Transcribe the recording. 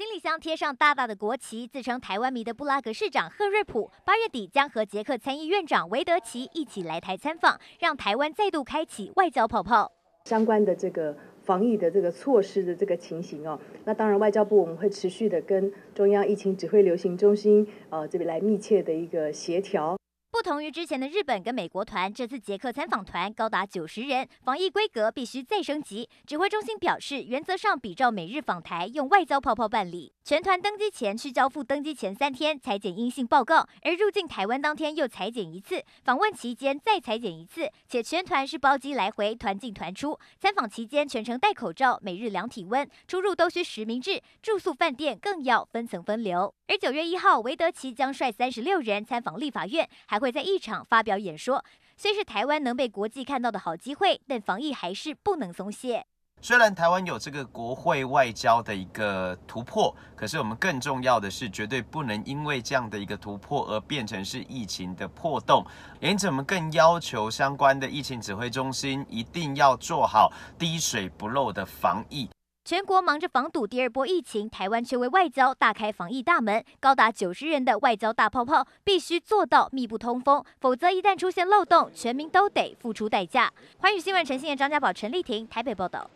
行李箱贴上大大的国旗，自称台湾迷的布拉格市长赫瑞普，八月底将和捷克参议院长维德奇一起来台参访，让台湾再度开启外交泡泡。相关的这个防疫的这个措施的这个情形哦，那当然外交部我们会持续的跟中央疫情指挥流行中心呃这边来密切的一个协调。不同于之前的日本跟美国团，这次捷克参访团高达九十人，防疫规格必须再升级。指挥中心表示，原则上比照美日访台，用外交泡泡办理。全团登机前需交付登机前三天裁剪阴性报告，而入境台湾当天又裁剪一次，访问期间再裁剪一次，且全团是包机来回，团进团出。参访期间全程戴口罩，每日量体温，出入都需实名制，住宿饭店更要分层分流。而九月一号，韦德奇将率三十六人参访立法院，还会在一场发表演说。虽是台湾能被国际看到的好机会，但防疫还是不能松懈。虽然台湾有这个国会外交的一个突破，可是我们更重要的是，绝对不能因为这样的一个突破而变成是疫情的破洞。因此，我们更要求相关的疫情指挥中心一定要做好滴水不漏的防疫。全国忙着防堵第二波疫情，台湾却为外交大开防疫大门，高达九十人的外交大泡泡必须做到密不通风，否则一旦出现漏洞，全民都得付出代价。华宇新闻信线张家宝、陈丽婷，台北报道。